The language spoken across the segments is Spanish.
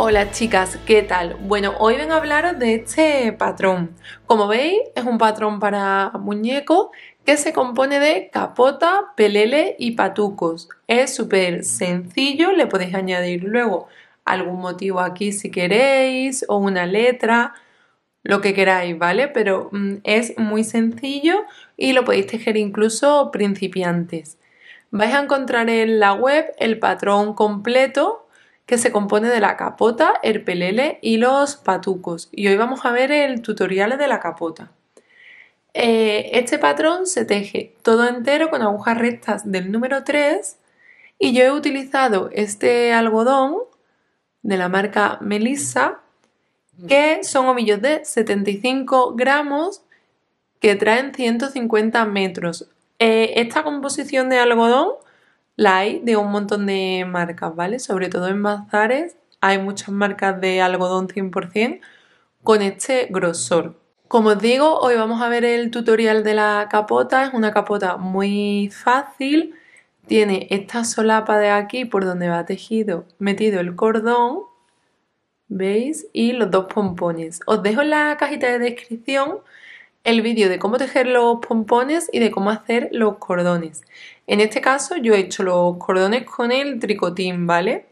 Hola chicas, ¿qué tal? Bueno, hoy vengo a hablaros de este patrón. Como veis, es un patrón para muñeco que se compone de capota, pelele y patucos. Es súper sencillo, le podéis añadir luego algún motivo aquí si queréis o una letra, lo que queráis, ¿vale? Pero mm, es muy sencillo y lo podéis tejer incluso principiantes. Vais a encontrar en la web el patrón completo que se compone de la capota, el pelele y los patucos. Y hoy vamos a ver el tutorial de la capota. Eh, este patrón se teje todo entero con agujas rectas del número 3 y yo he utilizado este algodón de la marca Melissa que son ovillos de 75 gramos que traen 150 metros. Eh, esta composición de algodón la hay de un montón de marcas, ¿vale? Sobre todo en bazares hay muchas marcas de algodón 100% con este grosor. Como os digo, hoy vamos a ver el tutorial de la capota. Es una capota muy fácil. Tiene esta solapa de aquí por donde va tejido, metido el cordón, ¿veis? Y los dos pompones. Os dejo en la cajita de descripción el vídeo de cómo tejer los pompones y de cómo hacer los cordones. En este caso yo he hecho los cordones con el tricotín, ¿vale?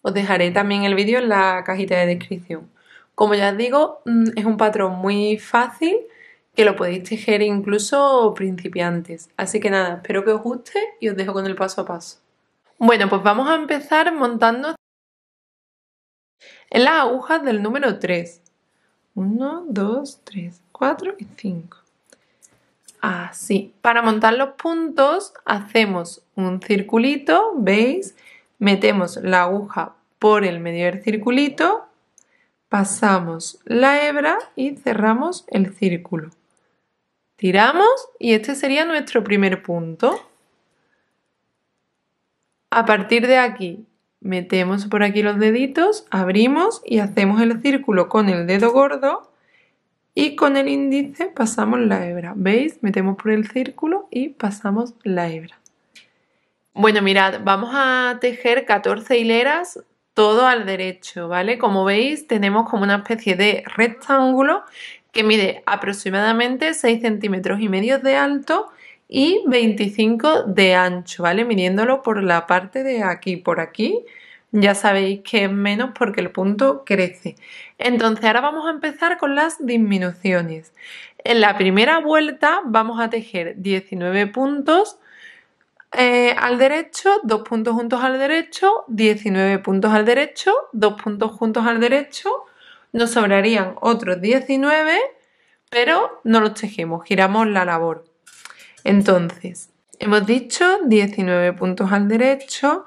Os dejaré también el vídeo en la cajita de descripción. Como ya os digo, mm, es un patrón muy fácil que lo podéis tejer incluso principiantes. Así que nada, espero que os guste y os dejo con el paso a paso. Bueno, pues vamos a empezar montando en las agujas del número 3. 1, 2, 3. 4 y 5. Así. Para montar los puntos hacemos un circulito, ¿veis? Metemos la aguja por el medio del circulito, pasamos la hebra y cerramos el círculo. Tiramos y este sería nuestro primer punto. A partir de aquí metemos por aquí los deditos, abrimos y hacemos el círculo con el dedo gordo y con el índice pasamos la hebra. ¿Veis? Metemos por el círculo y pasamos la hebra. Bueno, mirad, vamos a tejer 14 hileras todo al derecho, ¿vale? Como veis tenemos como una especie de rectángulo que mide aproximadamente 6 centímetros y medio de alto y 25 de ancho, ¿vale? Midiéndolo por la parte de aquí, por aquí ya sabéis que es menos porque el punto crece. Entonces ahora vamos a empezar con las disminuciones. En la primera vuelta vamos a tejer 19 puntos eh, al derecho, 2 puntos juntos al derecho, 19 puntos al derecho, 2 puntos juntos al derecho. Nos sobrarían otros 19, pero no los tejemos, giramos la labor. Entonces, hemos dicho 19 puntos al derecho,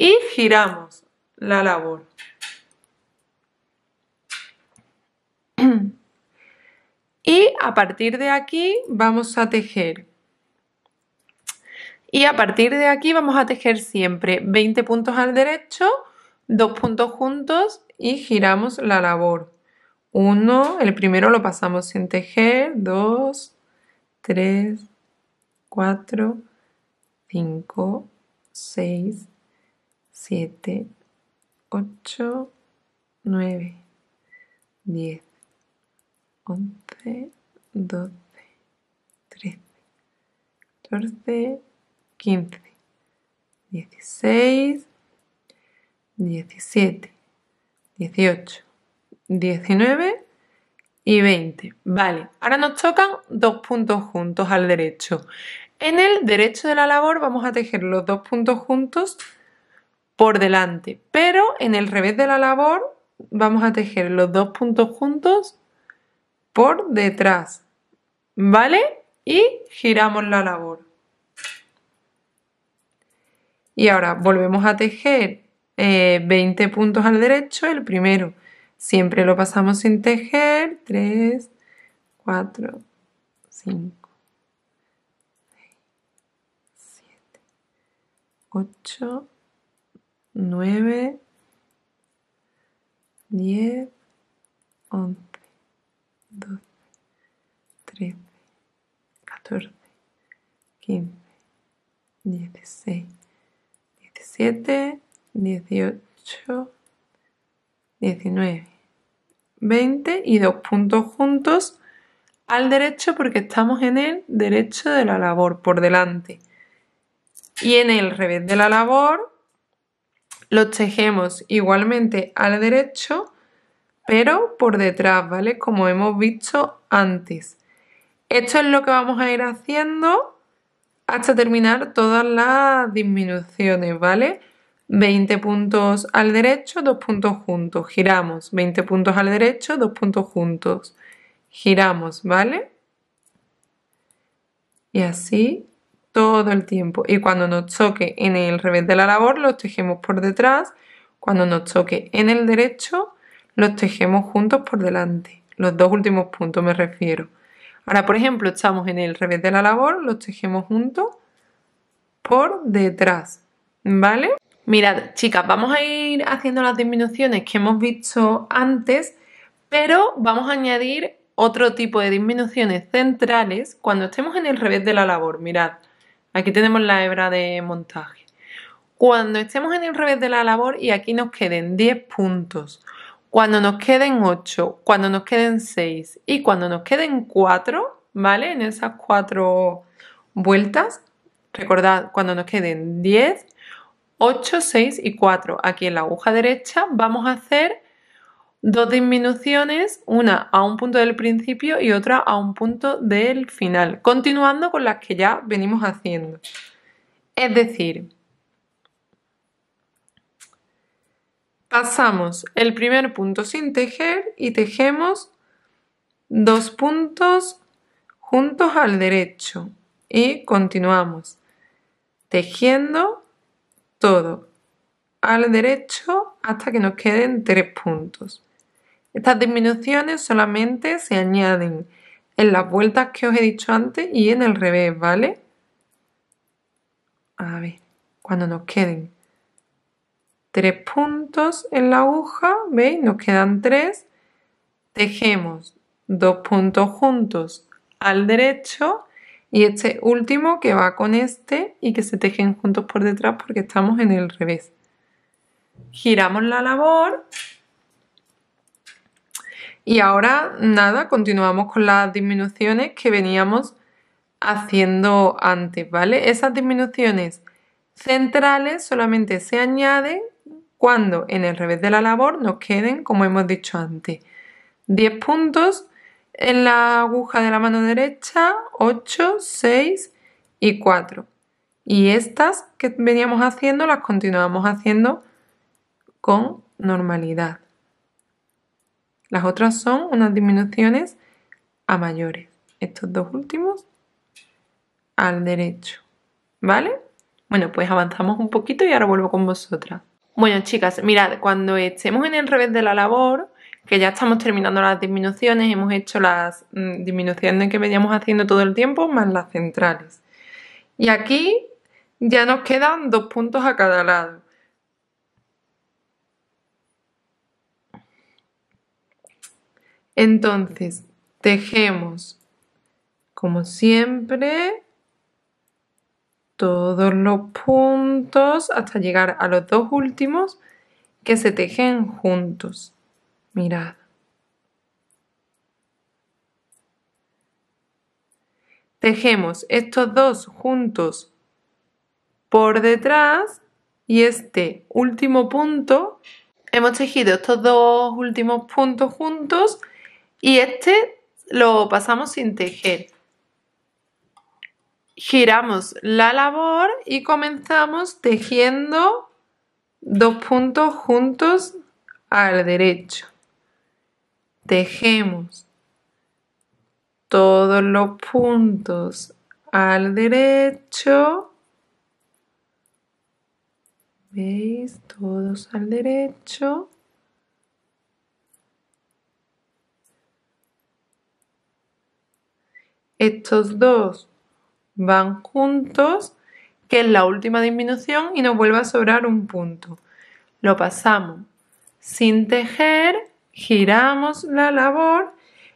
y giramos la labor. Y a partir de aquí vamos a tejer. Y a partir de aquí vamos a tejer siempre 20 puntos al derecho, 2 puntos juntos y giramos la labor. 1, el primero lo pasamos sin tejer, 2, 3, 4, 5, 6, 7, 8, 9, 10, 11, 12, 13, 14, 15, 16, 17, 18, 19 y 20. Vale, ahora nos tocan dos puntos juntos al derecho. En el derecho de la labor vamos a tejer los dos puntos juntos por delante. Pero en el revés de la labor vamos a tejer los dos puntos juntos por detrás. ¿Vale? Y giramos la labor. Y ahora volvemos a tejer 20 eh, puntos al derecho, el primero. Siempre lo pasamos sin tejer. 3, 4, 5, 7, 8, 9, 10, 11, 12, 13, 14, 15, 16, 17, 18, 19, 20 y dos puntos juntos al derecho porque estamos en el derecho de la labor por delante. Y en el revés de la labor los tejemos igualmente al derecho, pero por detrás, ¿vale? Como hemos visto antes. Esto es lo que vamos a ir haciendo hasta terminar todas las disminuciones, ¿vale? 20 puntos al derecho, 2 puntos juntos, giramos. 20 puntos al derecho, 2 puntos juntos, giramos, ¿vale? Y así todo el tiempo. Y cuando nos choque en el revés de la labor, los tejemos por detrás. Cuando nos choque en el derecho, los tejemos juntos por delante. Los dos últimos puntos me refiero. Ahora, por ejemplo, estamos en el revés de la labor, los tejemos juntos por detrás. ¿Vale? Mirad, chicas, vamos a ir haciendo las disminuciones que hemos visto antes, pero vamos a añadir otro tipo de disminuciones centrales cuando estemos en el revés de la labor. Mirad, Aquí tenemos la hebra de montaje. Cuando estemos en el revés de la labor y aquí nos queden 10 puntos, cuando nos queden 8, cuando nos queden 6 y cuando nos queden 4, ¿vale? En esas 4 vueltas, recordad, cuando nos queden 10, 8, 6 y 4, aquí en la aguja derecha vamos a hacer dos disminuciones, una a un punto del principio y otra a un punto del final, continuando con las que ya venimos haciendo. Es decir, pasamos el primer punto sin tejer y tejemos dos puntos juntos al derecho y continuamos tejiendo todo al derecho hasta que nos queden tres puntos. Estas disminuciones solamente se añaden en las vueltas que os he dicho antes y en el revés, ¿vale? A ver, cuando nos queden tres puntos en la aguja, ¿veis? Nos quedan tres. Tejemos dos puntos juntos al derecho y este último que va con este y que se tejen juntos por detrás porque estamos en el revés. Giramos la labor y ahora, nada, continuamos con las disminuciones que veníamos haciendo antes, ¿vale? Esas disminuciones centrales solamente se añaden cuando en el revés de la labor nos queden, como hemos dicho antes, 10 puntos en la aguja de la mano derecha, 8, 6 y 4. Y estas que veníamos haciendo las continuamos haciendo con normalidad. Las otras son unas disminuciones a mayores. Estos dos últimos al derecho. ¿Vale? Bueno, pues avanzamos un poquito y ahora vuelvo con vosotras. Bueno, chicas, mirad, cuando estemos en el revés de la labor, que ya estamos terminando las disminuciones, hemos hecho las mm, disminuciones que veníamos haciendo todo el tiempo, más las centrales. Y aquí ya nos quedan dos puntos a cada lado. Entonces, tejemos, como siempre, todos los puntos hasta llegar a los dos últimos que se tejen juntos. Mirad. Tejemos estos dos juntos por detrás y este último punto. Hemos tejido estos dos últimos puntos juntos y este lo pasamos sin tejer. Giramos la labor y comenzamos tejiendo dos puntos juntos al derecho. Tejemos todos los puntos al derecho. ¿Veis? Todos al derecho. estos dos van juntos, que es la última disminución y nos vuelve a sobrar un punto. Lo pasamos sin tejer, giramos la labor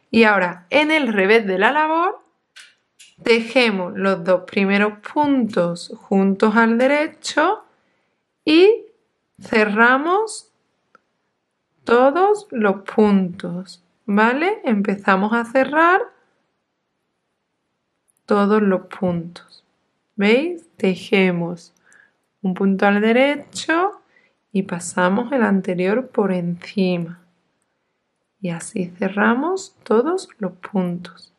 y ahora en el revés de la labor tejemos los dos primeros puntos juntos al derecho y cerramos todos los puntos, ¿vale? Empezamos a cerrar todos los puntos. ¿Veis? Tejemos un punto al derecho y pasamos el anterior por encima. Y así cerramos todos los puntos.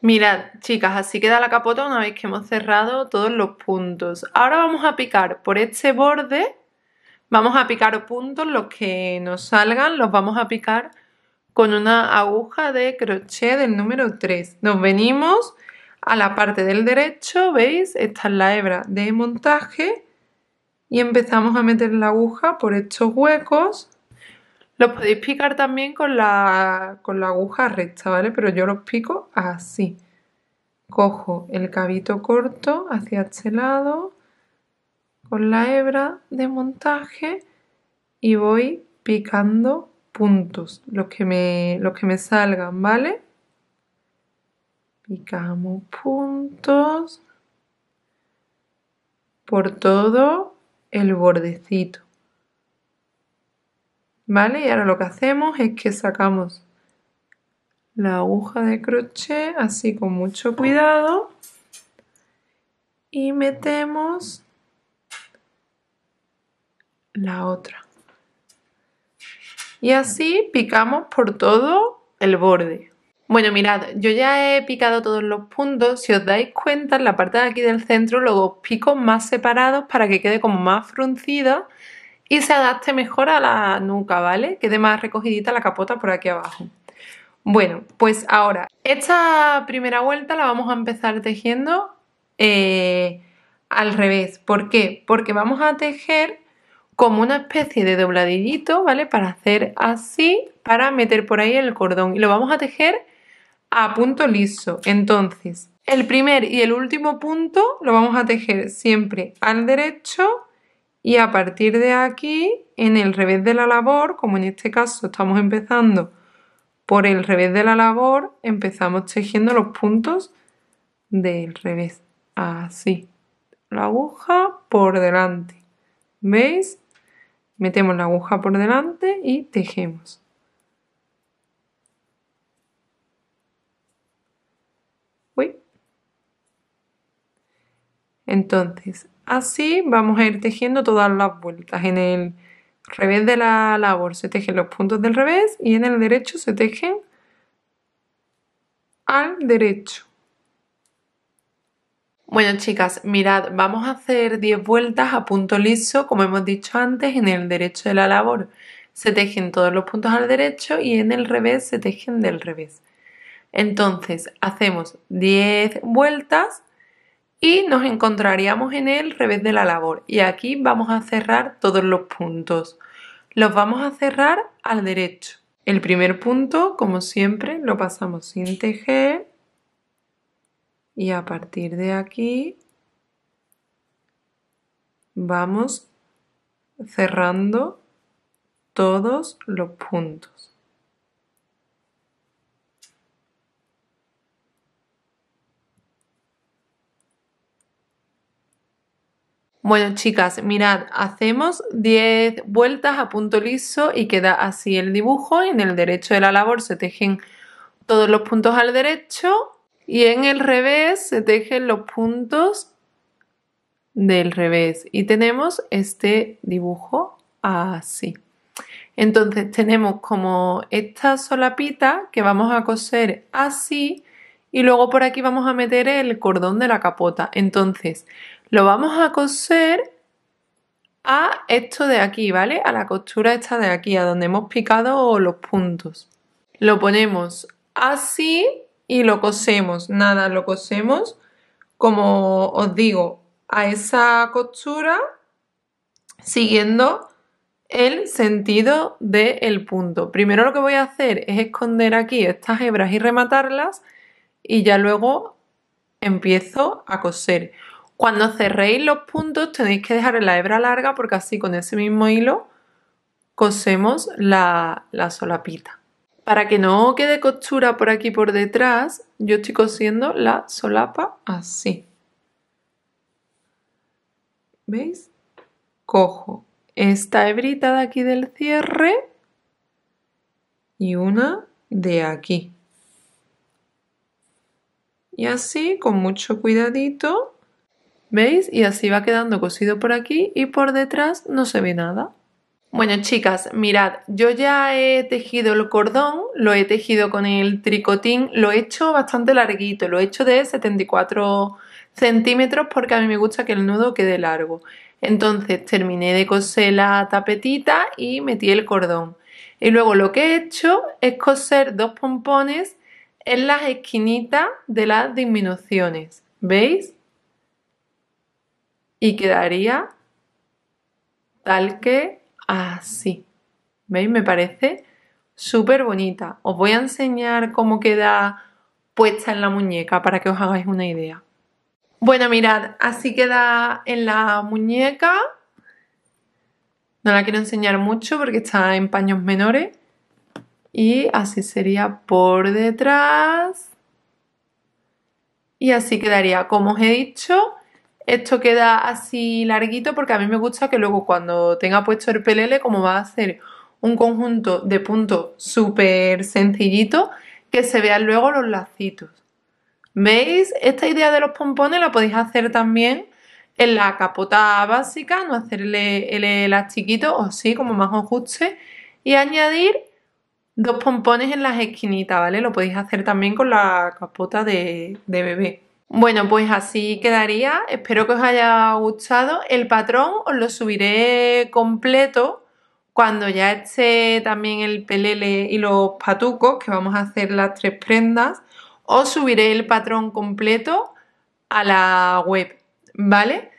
Mirad, chicas, así queda la capota una vez que hemos cerrado todos los puntos. Ahora vamos a picar por este borde, vamos a picar puntos, los que nos salgan los vamos a picar con una aguja de crochet del número 3. Nos venimos a la parte del derecho, ¿veis? Esta es la hebra de montaje y empezamos a meter la aguja por estos huecos. Los podéis picar también con la, con la aguja recta, ¿vale? Pero yo los pico así. Cojo el cabito corto hacia este lado con la hebra de montaje y voy picando puntos, los que me, los que me salgan, ¿vale? Picamos puntos por todo el bordecito. ¿Vale? Y ahora lo que hacemos es que sacamos la aguja de crochet así con mucho cuidado y metemos la otra. Y así picamos por todo el borde. Bueno, mirad, yo ya he picado todos los puntos. Si os dais cuenta, en la parte de aquí del centro, luego pico más separados para que quede como más fruncido y se adapte mejor a la nuca, ¿vale? Quede más recogidita la capota por aquí abajo. Bueno, pues ahora, esta primera vuelta la vamos a empezar tejiendo eh, al revés. ¿Por qué? Porque vamos a tejer como una especie de dobladillito, ¿vale? Para hacer así, para meter por ahí el cordón. Y lo vamos a tejer a punto liso. Entonces, el primer y el último punto lo vamos a tejer siempre al derecho y a partir de aquí, en el revés de la labor, como en este caso estamos empezando por el revés de la labor, empezamos tejiendo los puntos del revés. Así. La aguja por delante. ¿Veis? Metemos la aguja por delante y tejemos. Entonces, así vamos a ir tejiendo todas las vueltas. En el revés de la labor se tejen los puntos del revés y en el derecho se tejen al derecho. Bueno chicas, mirad, vamos a hacer 10 vueltas a punto liso, como hemos dicho antes, en el derecho de la labor. Se tejen todos los puntos al derecho y en el revés se tejen del revés. Entonces, hacemos 10 vueltas y nos encontraríamos en el revés de la labor. Y aquí vamos a cerrar todos los puntos. Los vamos a cerrar al derecho. El primer punto, como siempre, lo pasamos sin tejer y a partir de aquí vamos cerrando todos los puntos. Bueno, chicas, mirad, hacemos 10 vueltas a punto liso y queda así el dibujo. En el derecho de la labor se tejen todos los puntos al derecho y en el revés, se tejen los puntos del revés. Y tenemos este dibujo así. Entonces tenemos como esta solapita que vamos a coser así y luego por aquí vamos a meter el cordón de la capota. Entonces lo vamos a coser a esto de aquí, ¿vale? A la costura esta de aquí, a donde hemos picado los puntos. Lo ponemos así y lo cosemos. Nada, lo cosemos, como os digo, a esa costura siguiendo el sentido del punto. Primero lo que voy a hacer es esconder aquí estas hebras y rematarlas y ya luego empiezo a coser. Cuando cerréis los puntos tenéis que dejar la hebra larga porque así con ese mismo hilo cosemos la, la solapita. Para que no quede costura por aquí por detrás, yo estoy cosiendo la solapa así. ¿Veis? Cojo esta hebrita de aquí del cierre y una de aquí. Y así, con mucho cuidadito, ¿veis? Y así va quedando cosido por aquí y por detrás no se ve nada. Bueno, chicas, mirad, yo ya he tejido el cordón, lo he tejido con el tricotín, lo he hecho bastante larguito, lo he hecho de 74 centímetros porque a mí me gusta que el nudo quede largo. Entonces terminé de coser la tapetita y metí el cordón. Y luego lo que he hecho es coser dos pompones en las esquinitas de las disminuciones. ¿Veis? Y quedaría tal que así. ¿Veis? Me parece súper bonita. Os voy a enseñar cómo queda puesta en la muñeca para que os hagáis una idea. Bueno, mirad, así queda en la muñeca. No la quiero enseñar mucho porque está en paños menores. Y así sería por detrás. Y así quedaría. Como os he dicho, esto queda así larguito porque a mí me gusta que luego cuando tenga puesto el pelele como va a ser un conjunto de puntos súper sencillito que se vean luego los lacitos. ¿Veis? Esta idea de los pompones la podéis hacer también en la capota básica, no hacerle el elastiquito o sí, como más os guste, y añadir dos pompones en las esquinitas, ¿vale? Lo podéis hacer también con la capota de bebé. Bueno, pues así quedaría. Espero que os haya gustado. El patrón os lo subiré completo cuando ya esté también el pelele y los patucos, que vamos a hacer las tres prendas. Os subiré el patrón completo a la web, ¿vale?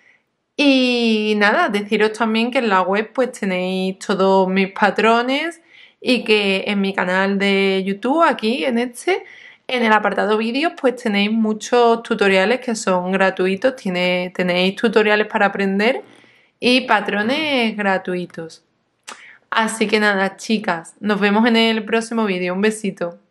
Y nada, deciros también que en la web pues tenéis todos mis patrones y que en mi canal de YouTube, aquí en este, en el apartado vídeos, pues tenéis muchos tutoriales que son gratuitos, tenéis tutoriales para aprender y patrones gratuitos. Así que nada, chicas, nos vemos en el próximo vídeo. Un besito.